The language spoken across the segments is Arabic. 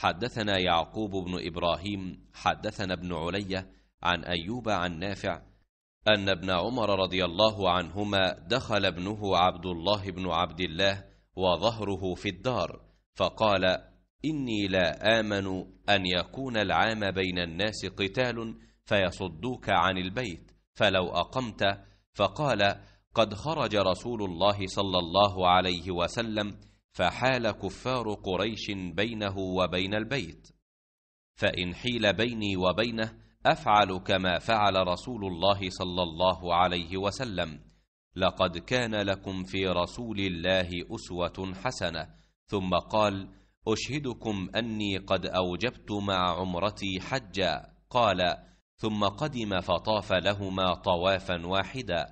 حدثنا يعقوب بن إبراهيم حدثنا ابن علية عن أيوب عن نافع أن ابن عمر رضي الله عنهما دخل ابنه عبد الله بن عبد الله وظهره في الدار فقال إني لا آمن أن يكون العام بين الناس قتال فيصدوك عن البيت فلو أقمت فقال قد خرج رسول الله صلى الله عليه وسلم فحال كفار قريش بينه وبين البيت فان حيل بيني وبينه افعل كما فعل رسول الله صلى الله عليه وسلم لقد كان لكم في رسول الله اسوه حسنه ثم قال اشهدكم اني قد اوجبت مع عمرتي حجا قال ثم قدم فطاف لهما طوافا واحدا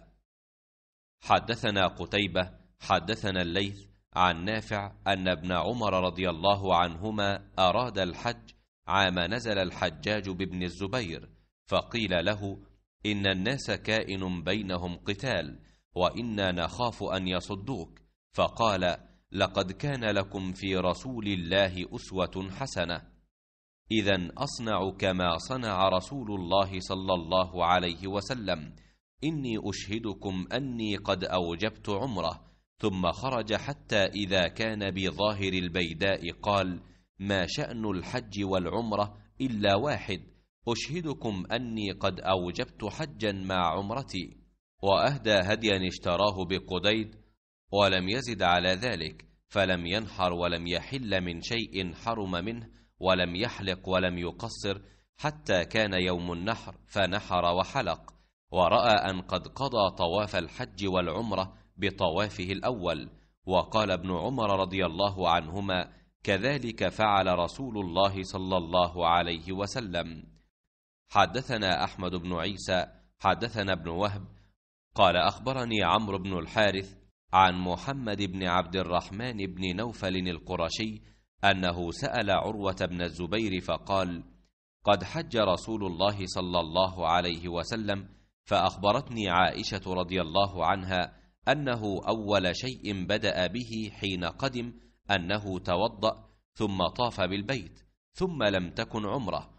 حدثنا قتيبه حدثنا الليث عن نافع أن ابن عمر رضي الله عنهما أراد الحج عام نزل الحجاج بابن الزبير فقيل له إن الناس كائن بينهم قتال وإنا نخاف أن يصدوك فقال لقد كان لكم في رسول الله أسوة حسنة إذا أصنع كما صنع رسول الله صلى الله عليه وسلم إني أشهدكم أني قد أوجبت عمره ثم خرج حتى إذا كان بظاهر البيداء قال ما شأن الحج والعمرة إلا واحد أشهدكم أني قد أوجبت حجا مع عمرتي وأهدى هديا اشتراه بقديد ولم يزد على ذلك فلم ينحر ولم يحل من شيء حرم منه ولم يحلق ولم يقصر حتى كان يوم النحر فنحر وحلق ورأى أن قد قضى طواف الحج والعمرة بطوافه الاول وقال ابن عمر رضي الله عنهما كذلك فعل رسول الله صلى الله عليه وسلم حدثنا احمد بن عيسى حدثنا ابن وهب قال اخبرني عمرو بن الحارث عن محمد بن عبد الرحمن بن نوفل القرشي انه سال عروه بن الزبير فقال قد حج رسول الله صلى الله عليه وسلم فاخبرتني عائشه رضي الله عنها أنه أول شيء بدأ به حين قدم أنه توضأ ثم طاف بالبيت ثم لم تكن عمره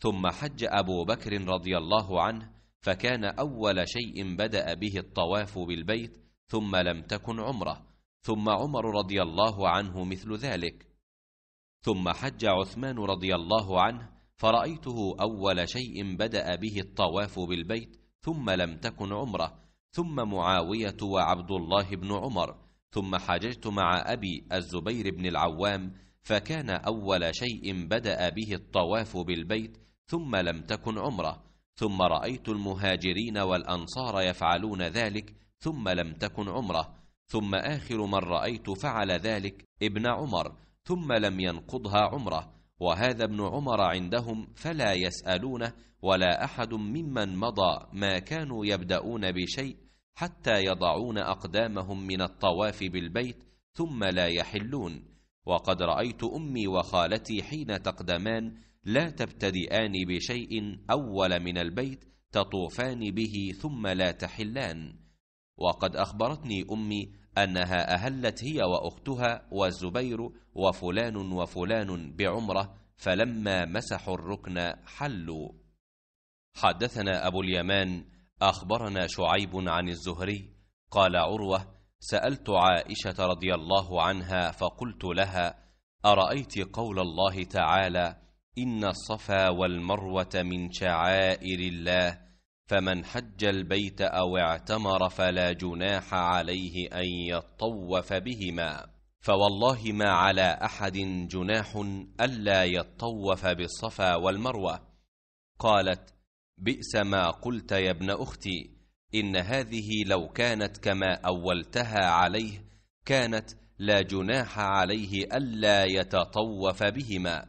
ثم حج أبو بكر رضي الله عنه فكان أول شيء بدأ به الطواف بالبيت ثم لم تكن عمره ثم عمر رضي الله عنه مثل ذلك ثم حج عثمان رضي الله عنه فرأيته أول شيء بدأ به الطواف بالبيت ثم لم تكن عمره ثم معاوية وعبد الله بن عمر ثم حججت مع أبي الزبير بن العوام فكان أول شيء بدأ به الطواف بالبيت ثم لم تكن عمره ثم رأيت المهاجرين والأنصار يفعلون ذلك ثم لم تكن عمره ثم آخر من رأيت فعل ذلك ابن عمر ثم لم ينقضها عمره وهذا ابن عمر عندهم فلا يسألونه ولا أحد ممن مضى ما كانوا يبدأون بشيء حتى يضعون أقدامهم من الطواف بالبيت ثم لا يحلون وقد رأيت أمي وخالتي حين تقدمان لا تبتدئان بشيء أول من البيت تطوفان به ثم لا تحلان وقد أخبرتني أمي أنها أهلت هي وأختها والزبير وفلان وفلان بعمرة فلما مسحوا الركن حلوا حدثنا أبو اليمان أخبرنا شعيب عن الزهري قال عروة سألت عائشة رضي الله عنها فقلت لها أرأيت قول الله تعالى إن الصفا والمروة من شعائر الله فمن حج البيت أو اعتمر فلا جناح عليه أن يطوف بهما فوالله ما على أحد جناح ألا يطوف بالصفا والمروة قالت بئس ما قلت يا ابن أختي إن هذه لو كانت كما أولتها عليه كانت لا جناح عليه ألا يتطوف بهما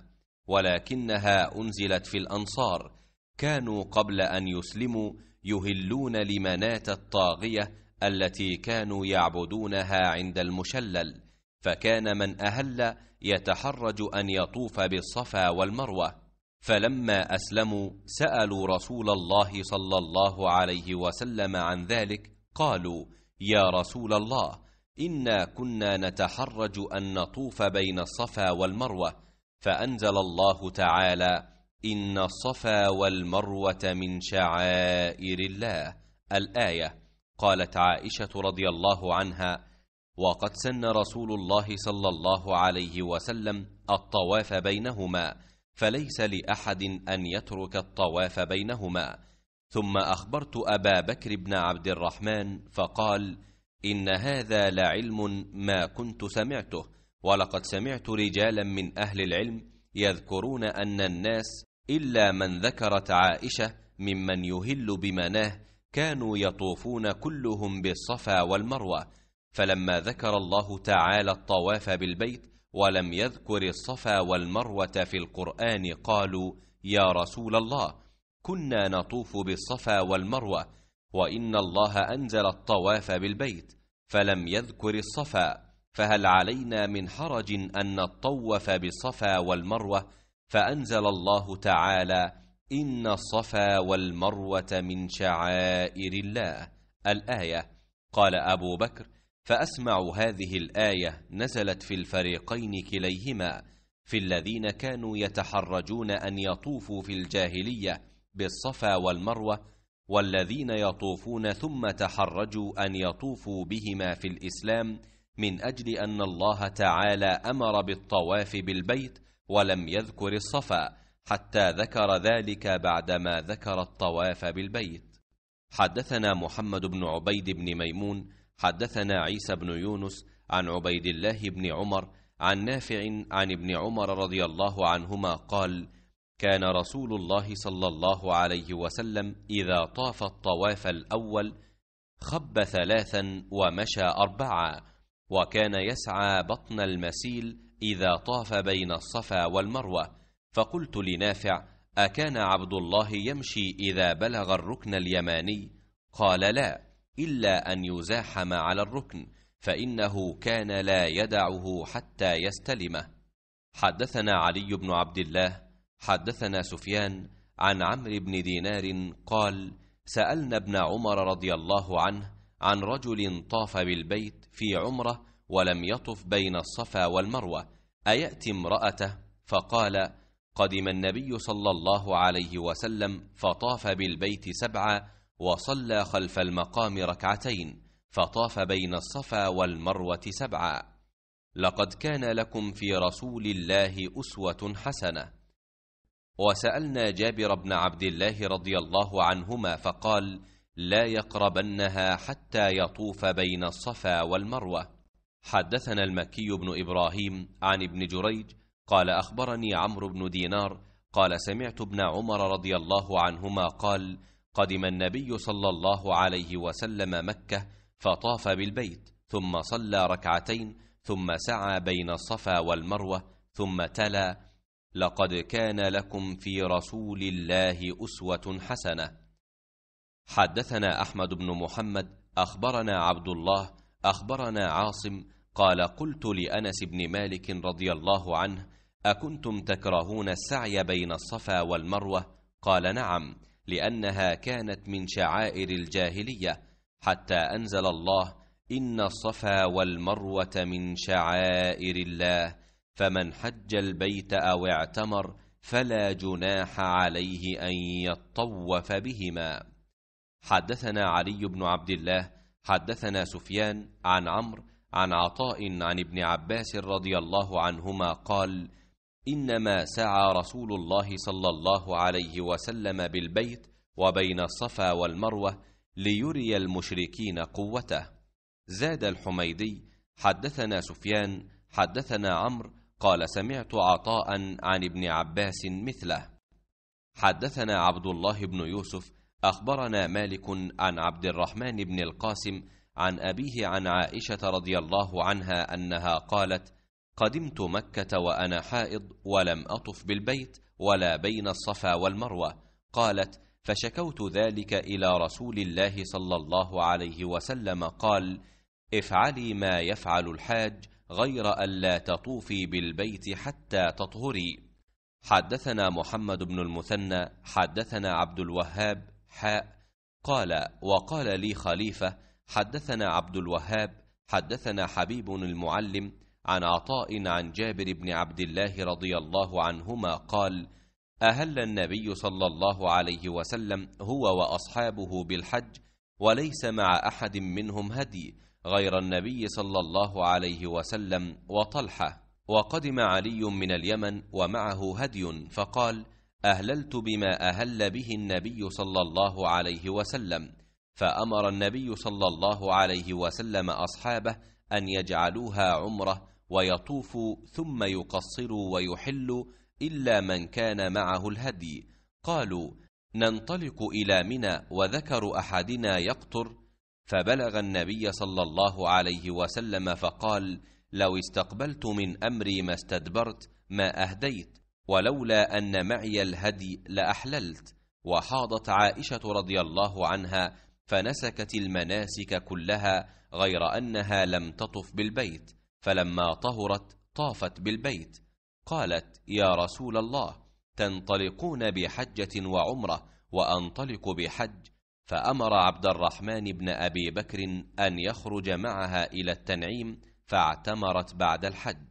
ولكنها أنزلت في الأنصار كانوا قبل أن يسلموا يهلون لمناة الطاغية التي كانوا يعبدونها عند المشلل فكان من أهل يتحرج أن يطوف بالصفا والمروة فلما أسلموا سألوا رسول الله صلى الله عليه وسلم عن ذلك قالوا يا رسول الله إنا كنا نتحرج أن نطوف بين الصفا والمروة فأنزل الله تعالى إن الصفا والمروة من شعائر الله الآية قالت عائشة رضي الله عنها وقد سن رسول الله صلى الله عليه وسلم الطواف بينهما فليس لأحد أن يترك الطواف بينهما ثم أخبرت أبا بكر بن عبد الرحمن فقال إن هذا لعلم ما كنت سمعته ولقد سمعت رجالا من أهل العلم يذكرون أن الناس إلا من ذكرت عائشة ممن يهل بمناه كانوا يطوفون كلهم بالصفا والمروة فلما ذكر الله تعالى الطواف بالبيت ولم يذكر الصفا والمروة في القرآن قالوا يا رسول الله كنا نطوف بالصفا والمروة وإن الله أنزل الطواف بالبيت فلم يذكر الصفا فهل علينا من حرج أن نطوف بالصفا والمروة فأنزل الله تعالى إن الصفا والمروة من شعائر الله الآية قال أبو بكر فأسمع هذه الآية نزلت في الفريقين كليهما في الذين كانوا يتحرجون أن يطوفوا في الجاهلية بالصفا والمروة والذين يطوفون ثم تحرجوا أن يطوفوا بهما في الإسلام من أجل أن الله تعالى أمر بالطواف بالبيت ولم يذكر الصفا حتى ذكر ذلك بعدما ذكر الطواف بالبيت حدثنا محمد بن عبيد بن ميمون حدثنا عيسى بن يونس عن عبيد الله بن عمر عن نافع عن ابن عمر رضي الله عنهما قال كان رسول الله صلى الله عليه وسلم إذا طاف الطواف الأول خب ثلاثا ومشى أربعا وكان يسعى بطن المسيل إذا طاف بين الصفا والمروة فقلت لنافع أكان عبد الله يمشي إذا بلغ الركن اليماني قال لا إلا أن يزاحم على الركن فإنه كان لا يدعه حتى يستلمه حدثنا علي بن عبد الله حدثنا سفيان عن عمرو بن دينار قال سألنا ابن عمر رضي الله عنه عن رجل طاف بالبيت في عمره ولم يطف بين الصفا والمروة أيأتي امرأته فقال قدم النبي صلى الله عليه وسلم فطاف بالبيت سبعا وصلى خلف المقام ركعتين فطاف بين الصفا والمروة سبعا لقد كان لكم في رسول الله أسوة حسنة وسألنا جابر بن عبد الله رضي الله عنهما فقال لا يقربنها حتى يطوف بين الصفا والمروه حدثنا المكي بن إبراهيم عن ابن جريج قال أخبرني عمرو بن دينار قال سمعت ابن عمر رضي الله عنهما قال قدم النبي صلى الله عليه وسلم مكة فطاف بالبيت ثم صلى ركعتين ثم سعى بين الصفا والمروة ثم تلا لقد كان لكم في رسول الله أسوة حسنة حدثنا أحمد بن محمد أخبرنا عبد الله أخبرنا عاصم قال قلت لأنس بن مالك رضي الله عنه أكنتم تكرهون السعي بين الصفا والمروة قال نعم لأنها كانت من شعائر الجاهلية حتى أنزل الله إن الصفا والمروة من شعائر الله فمن حج البيت أو اعتمر فلا جناح عليه أن يطوف بهما حدثنا علي بن عبد الله حدثنا سفيان عن عمرو عن عطاء عن ابن عباس رضي الله عنهما قال انما سعى رسول الله صلى الله عليه وسلم بالبيت وبين الصفا والمروه ليري المشركين قوته زاد الحميدي حدثنا سفيان حدثنا عمرو قال سمعت عطاء عن ابن عباس مثله حدثنا عبد الله بن يوسف أخبرنا مالك عن عبد الرحمن بن القاسم عن أبيه عن عائشة رضي الله عنها أنها قالت: قدمت مكة وأنا حائض ولم أطف بالبيت ولا بين الصفا والمروة، قالت: فشكوت ذلك إلى رسول الله صلى الله عليه وسلم قال: افعلي ما يفعل الحاج غير ألا تطوفي بالبيت حتى تطهري. حدثنا محمد بن المثنى، حدثنا عبد الوهاب، حاء قال وقال لي خليفة حدثنا عبد الوهاب حدثنا حبيب المعلم عن عطاء عن جابر بن عبد الله رضي الله عنهما قال أهل النبي صلى الله عليه وسلم هو وأصحابه بالحج وليس مع أحد منهم هدي غير النبي صلى الله عليه وسلم وطلحة وقدم علي من اليمن ومعه هدي فقال أهللت بما أهل به النبي صلى الله عليه وسلم فأمر النبي صلى الله عليه وسلم أصحابه أن يجعلوها عمرة ويطوفوا ثم يقصروا ويحلوا إلا من كان معه الهدي قالوا ننطلق إلى منى وذكر أحدنا يقطر فبلغ النبي صلى الله عليه وسلم فقال لو استقبلت من أمري ما استدبرت ما أهديت ولولا أن معي الهدي لأحللت وحاضت عائشة رضي الله عنها فنسكت المناسك كلها غير أنها لم تطف بالبيت فلما طهرت طافت بالبيت قالت يا رسول الله تنطلقون بحجة وعمرة وأنطلق بحج فأمر عبد الرحمن بن أبي بكر أن يخرج معها إلى التنعيم فاعتمرت بعد الحج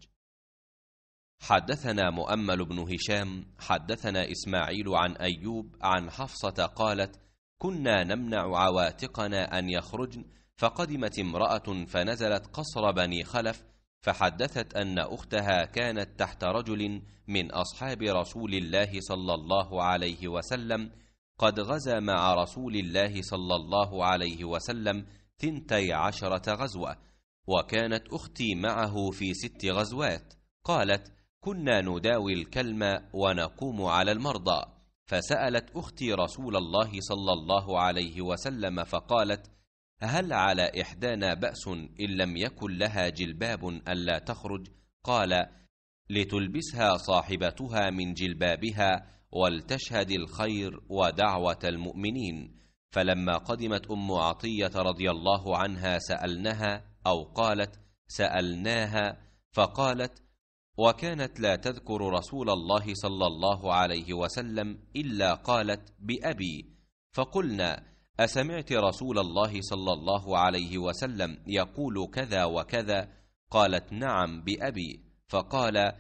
حدثنا مؤمل بن هشام حدثنا إسماعيل عن أيوب عن حفصة قالت كنا نمنع عواتقنا أن يخرجن فقدمت امرأة فنزلت قصر بني خلف فحدثت أن أختها كانت تحت رجل من أصحاب رسول الله صلى الله عليه وسلم قد غزا مع رسول الله صلى الله عليه وسلم ثنتي عشرة غزوة وكانت أختي معه في ست غزوات قالت كنا نداوي الكلمة ونقوم على المرضى فسألت أختي رسول الله صلى الله عليه وسلم فقالت هل على إحدانا بأس إن لم يكن لها جلباب ألا تخرج قال لتلبسها صاحبتها من جلبابها ولتشهد الخير ودعوة المؤمنين فلما قدمت أم عطية رضي الله عنها سألنها أو قالت سألناها فقالت وكانت لا تذكر رسول الله صلى الله عليه وسلم الا قالت بابي فقلنا اسمعت رسول الله صلى الله عليه وسلم يقول كذا وكذا قالت نعم بابي فقال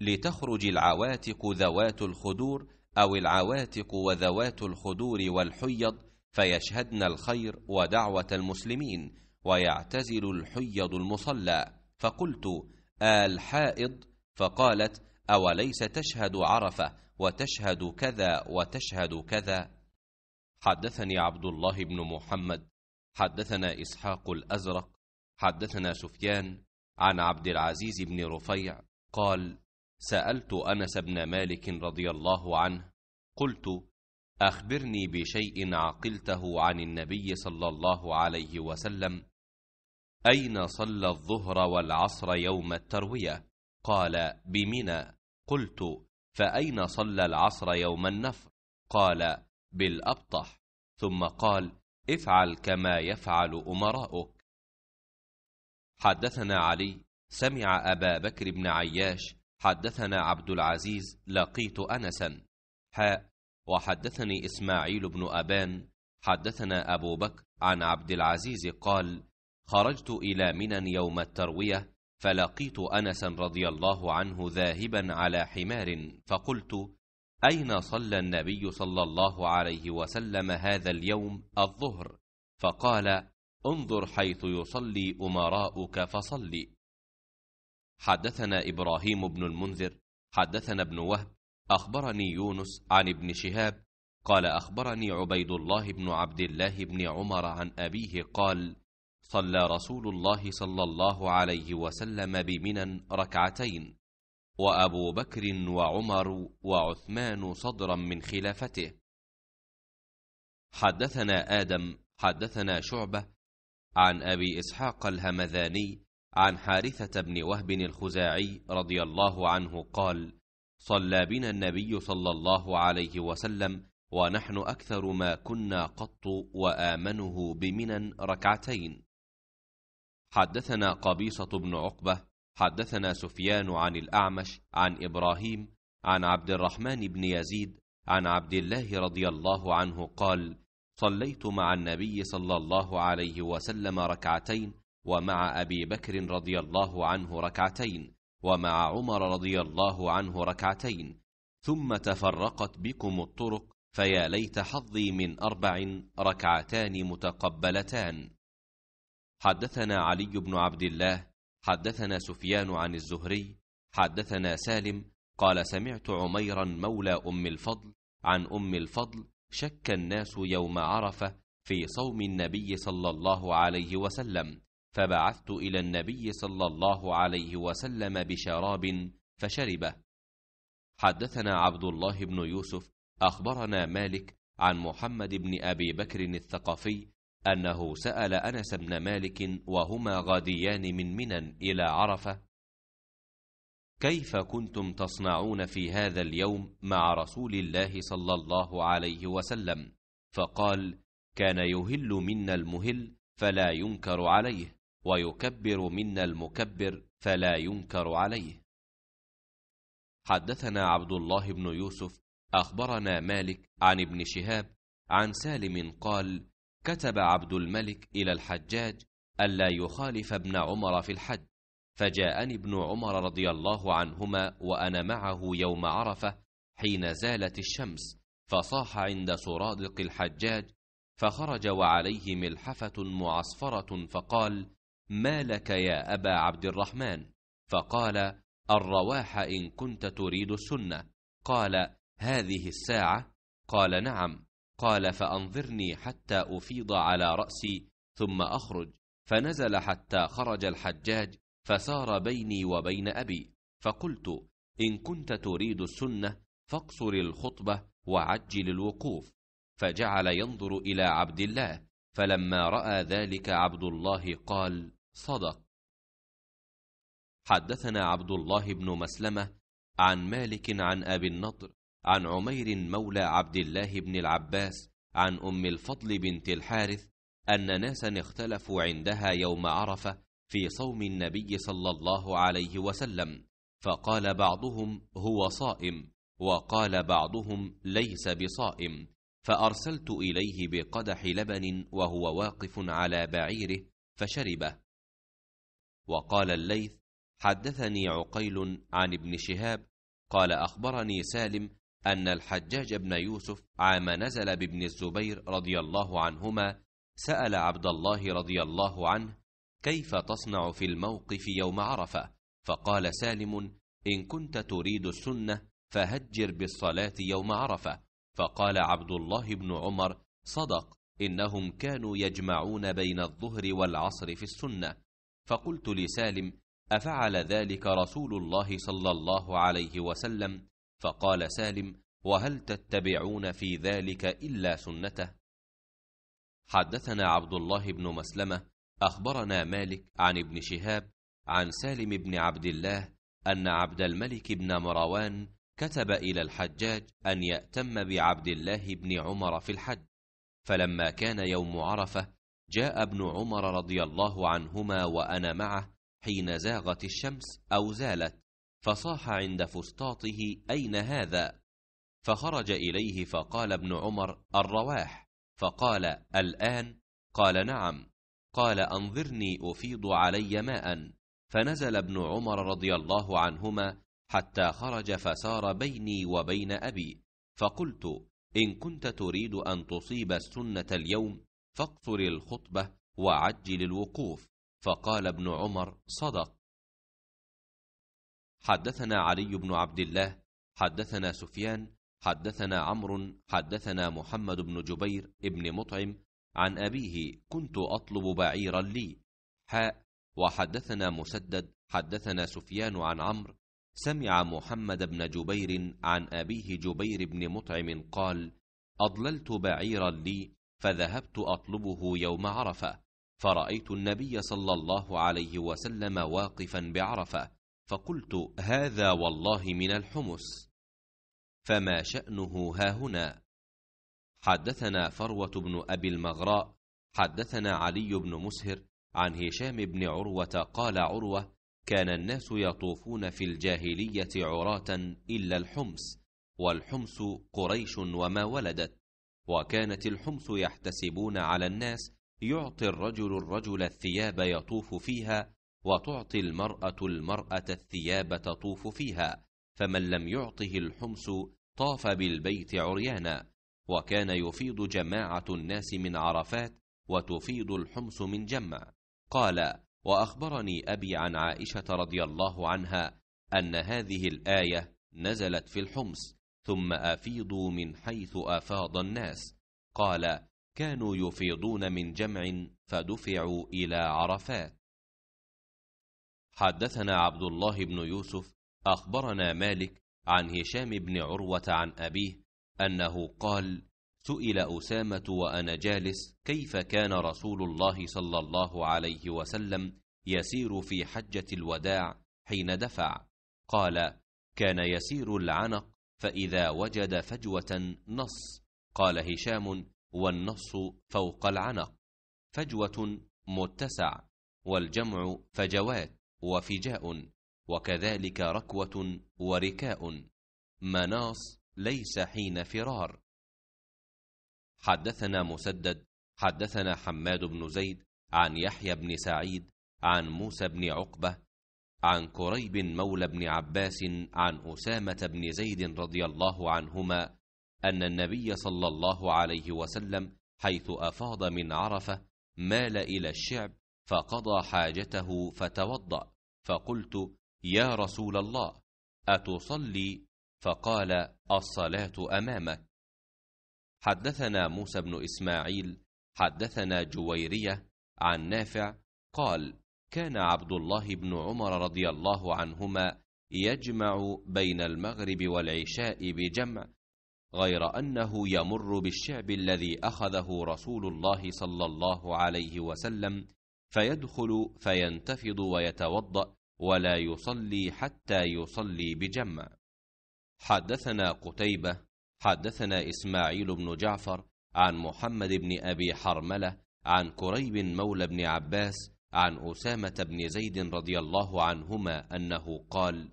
لتخرج العواتق ذوات الخدور او العواتق وذوات الخدور والحيض فيشهدن الخير ودعوه المسلمين ويعتزل الحيض المصلى فقلت آه، الحائض فقالت أوليس تشهد عرفة وتشهد كذا وتشهد كذا حدثني عبد الله بن محمد حدثنا إسحاق الأزرق حدثنا سفيان عن عبد العزيز بن رفيع قال سألت أنس بن مالك رضي الله عنه قلت أخبرني بشيء عقلته عن النبي صلى الله عليه وسلم أين صلى الظهر والعصر يوم التروية قال بمنى قلت فأين صلى العصر يوم النفر قال بالأبطح ثم قال افعل كما يفعل أمراؤك حدثنا علي سمع أبا بكر بن عياش حدثنا عبد العزيز لقيت أنسا حاء وحدثني إسماعيل بن أبان حدثنا أبو بكر عن عبد العزيز قال خرجت إلى منن يوم التروية فلقيت أنسا رضي الله عنه ذاهبا على حمار فقلت أين صلى النبي صلى الله عليه وسلم هذا اليوم الظهر فقال انظر حيث يصلي أمراؤك فصلي حدثنا إبراهيم بن المنذر حدثنا ابن وهب أخبرني يونس عن ابن شهاب قال أخبرني عبيد الله بن عبد الله بن عمر عن أبيه قال صلى رسول الله صلى الله عليه وسلم بمنى ركعتين وابو بكر وعمر وعثمان صدرا من خلافته حدثنا ادم حدثنا شعبه عن ابي اسحاق الهمذاني عن حارثه بن وهب الخزاعي رضي الله عنه قال صلى بنا النبي صلى الله عليه وسلم ونحن اكثر ما كنا قط وامنه بمنى ركعتين حدثنا قبيصة بن عقبة حدثنا سفيان عن الأعمش عن إبراهيم عن عبد الرحمن بن يزيد عن عبد الله رضي الله عنه قال صليت مع النبي صلى الله عليه وسلم ركعتين ومع أبي بكر رضي الله عنه ركعتين ومع عمر رضي الله عنه ركعتين ثم تفرقت بكم الطرق فيا ليت حظي من أربع ركعتان متقبلتان حدثنا علي بن عبد الله حدثنا سفيان عن الزهري حدثنا سالم قال سمعت عميرا مولى أم الفضل عن أم الفضل شك الناس يوم عرفة في صوم النبي صلى الله عليه وسلم فبعثت إلى النبي صلى الله عليه وسلم بشراب فشربه حدثنا عبد الله بن يوسف أخبرنا مالك عن محمد بن أبي بكر الثقفي أنه سأل أنس بن مالك وهما غاديان من منى إلى عرفة كيف كنتم تصنعون في هذا اليوم مع رسول الله صلى الله عليه وسلم فقال كان يهل منا المهل فلا ينكر عليه ويكبر منا المكبر فلا ينكر عليه حدثنا عبد الله بن يوسف أخبرنا مالك عن ابن شهاب عن سالم قال كتب عبد الملك إلى الحجاج ألا يخالف ابن عمر في الحج فجاءني ابن عمر رضي الله عنهما وأنا معه يوم عرفة حين زالت الشمس فصاح عند سرادق الحجاج فخرج وعليه ملحفة معصفرة فقال ما لك يا أبا عبد الرحمن فقال الرواح إن كنت تريد السنة قال هذه الساعة قال نعم قال فانظرني حتى افيض على راسي ثم اخرج فنزل حتى خرج الحجاج فسار بيني وبين ابي فقلت ان كنت تريد السنه فاقصر الخطبه وعجل الوقوف فجعل ينظر الى عبد الله فلما راى ذلك عبد الله قال صدق حدثنا عبد الله بن مسلمه عن مالك عن ابي النضر عن عمير مولى عبد الله بن العباس عن ام الفضل بنت الحارث ان ناسا اختلفوا عندها يوم عرفه في صوم النبي صلى الله عليه وسلم فقال بعضهم هو صائم وقال بعضهم ليس بصائم فارسلت اليه بقدح لبن وهو واقف على بعيره فشربه وقال الليث حدثني عقيل عن ابن شهاب قال اخبرني سالم أن الحجاج بن يوسف عام نزل بابن الزبير رضي الله عنهما سأل عبد الله رضي الله عنه كيف تصنع في الموقف يوم عرفة فقال سالم إن كنت تريد السنة فهجر بالصلاة يوم عرفة فقال عبد الله بن عمر صدق إنهم كانوا يجمعون بين الظهر والعصر في السنة فقلت لسالم أفعل ذلك رسول الله صلى الله عليه وسلم فقال سالم وهل تتبعون في ذلك إلا سنته حدثنا عبد الله بن مسلمة أخبرنا مالك عن ابن شهاب عن سالم بن عبد الله أن عبد الملك بن مروان كتب إلى الحجاج أن يأتم بعبد الله بن عمر في الحج فلما كان يوم عرفة جاء ابن عمر رضي الله عنهما وأنا معه حين زاغت الشمس أو زالت فصاح عند فسطاطه أين هذا؟ فخرج إليه فقال ابن عمر الرواح فقال الآن قال نعم قال أنظرني أفيض علي ماء فنزل ابن عمر رضي الله عنهما حتى خرج فسار بيني وبين أبي فقلت إن كنت تريد أن تصيب السنة اليوم فاقصر الخطبة وعجل الوقوف فقال ابن عمر صدق حدثنا علي بن عبد الله حدثنا سفيان حدثنا عمرو حدثنا محمد بن جبير ابن مطعم عن أبيه كنت أطلب بعيرا لي حاء وحدثنا مسدد حدثنا سفيان عن عمرو سمع محمد بن جبير عن أبيه جبير بن مطعم قال أضللت بعيرا لي فذهبت أطلبه يوم عرفة فرأيت النبي صلى الله عليه وسلم واقفا بعرفة فقلت هذا والله من الحمص فما شأنه ها هنا حدثنا فروة بن أبي المغراء حدثنا علي بن مسهر عن هشام بن عروة قال عروة كان الناس يطوفون في الجاهلية عراة إلا الحمص والحمص قريش وما ولدت وكانت الحمص يحتسبون على الناس يعطي الرجل الرجل الثياب يطوف فيها وتعطي المرأة المرأة الثياب تطوف فيها فمن لم يعطه الحمس طاف بالبيت عريانا وكان يفيض جماعة الناس من عرفات وتفيض الحمس من جمع قال وأخبرني أبي عن عائشة رضي الله عنها أن هذه الآية نزلت في الحمس ثم أفيضوا من حيث أفاض الناس قال كانوا يفيضون من جمع فدفعوا إلى عرفات حدثنا عبد الله بن يوسف أخبرنا مالك عن هشام بن عروة عن أبيه أنه قال سئل أسامة وأنا جالس كيف كان رسول الله صلى الله عليه وسلم يسير في حجة الوداع حين دفع قال كان يسير العنق فإذا وجد فجوة نص قال هشام والنص فوق العنق فجوة متسع والجمع فجوات وفجاء وكذلك ركوة وركاء مناص ليس حين فرار حدثنا مسدد حدثنا حماد بن زيد عن يحيى بن سعيد عن موسى بن عقبة عن كريب مولى بن عباس عن أسامة بن زيد رضي الله عنهما أن النبي صلى الله عليه وسلم حيث أفاض من عرفة مال إلى الشعب فقضى حاجته فتوضأ فقلت يا رسول الله أتصلي فقال الصلاة أمامك حدثنا موسى بن إسماعيل حدثنا جويرية عن نافع قال كان عبد الله بن عمر رضي الله عنهما يجمع بين المغرب والعشاء بجمع غير أنه يمر بالشعب الذي أخذه رسول الله صلى الله عليه وسلم فيدخل فينتفض ويتوضأ ولا يصلي حتى يصلي بجمع حدثنا قتيبة حدثنا إسماعيل بن جعفر عن محمد بن أبي حرملة عن كريب مولى بن عباس عن أسامة بن زيد رضي الله عنهما أنه قال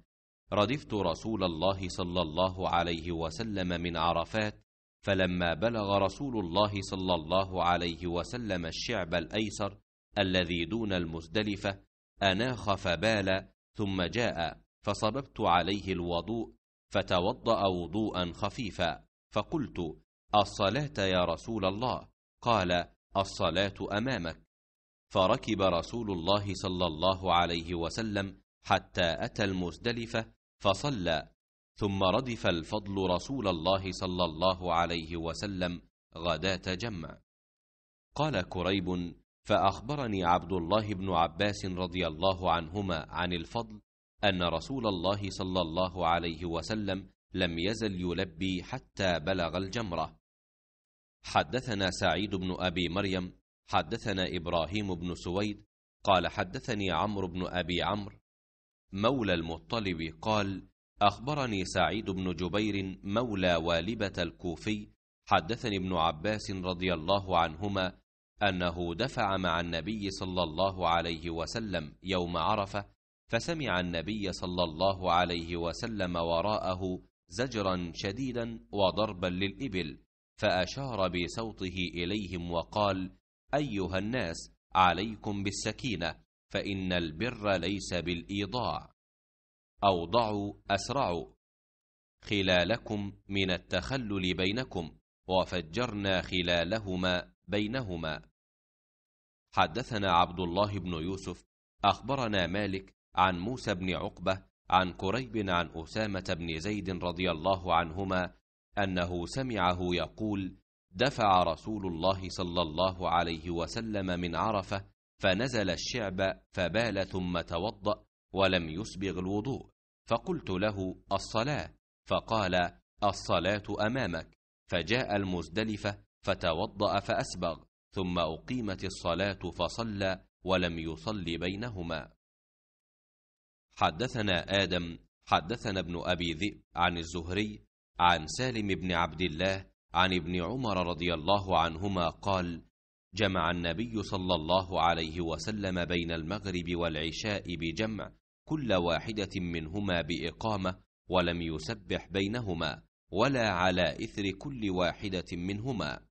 ردفت رسول الله صلى الله عليه وسلم من عرفات فلما بلغ رسول الله صلى الله عليه وسلم الشعب الأيسر الذي دون المزدلفة أناخ فبال ثم جاء فصببت عليه الوضوء فتوضأ وضوءا خفيفا فقلت الصلاة يا رسول الله قال الصلاة أمامك فركب رسول الله صلى الله عليه وسلم حتى أتى المزدلفة فصلى ثم ردف الفضل رسول الله صلى الله عليه وسلم غداة جمع قال كريب فأخبرني عبد الله بن عباس رضي الله عنهما عن الفضل أن رسول الله صلى الله عليه وسلم لم يزل يلبي حتى بلغ الجمرة حدثنا سعيد بن أبي مريم حدثنا إبراهيم بن سويد قال حدثني عمرو بن أبي عمرو مولى المطلب قال أخبرني سعيد بن جبير مولى والبة الكوفي حدثني ابن عباس رضي الله عنهما أنه دفع مع النبي صلى الله عليه وسلم يوم عرفة فسمع النبي صلى الله عليه وسلم وراءه زجرا شديدا وضربا للإبل فأشار بصوته إليهم وقال أيها الناس عليكم بالسكينة فإن البر ليس بالإيضاع أوضعوا أسرعوا خلالكم من التخلل بينكم وفجرنا خلالهما بينهما حدثنا عبد الله بن يوسف أخبرنا مالك عن موسى بن عقبة عن كريب عن أسامة بن زيد رضي الله عنهما أنه سمعه يقول دفع رسول الله صلى الله عليه وسلم من عرفة فنزل الشعب فبال ثم توضأ ولم يسبغ الوضوء فقلت له الصلاة فقال الصلاة أمامك فجاء المزدلفة فتوضأ فأسبغ ثم أقيمت الصلاة فصلى ولم يصل بينهما حدثنا آدم حدثنا ابن أبي ذئب عن الزهري عن سالم بن عبد الله عن ابن عمر رضي الله عنهما قال جمع النبي صلى الله عليه وسلم بين المغرب والعشاء بجمع كل واحدة منهما بإقامة ولم يسبح بينهما ولا على إثر كل واحدة منهما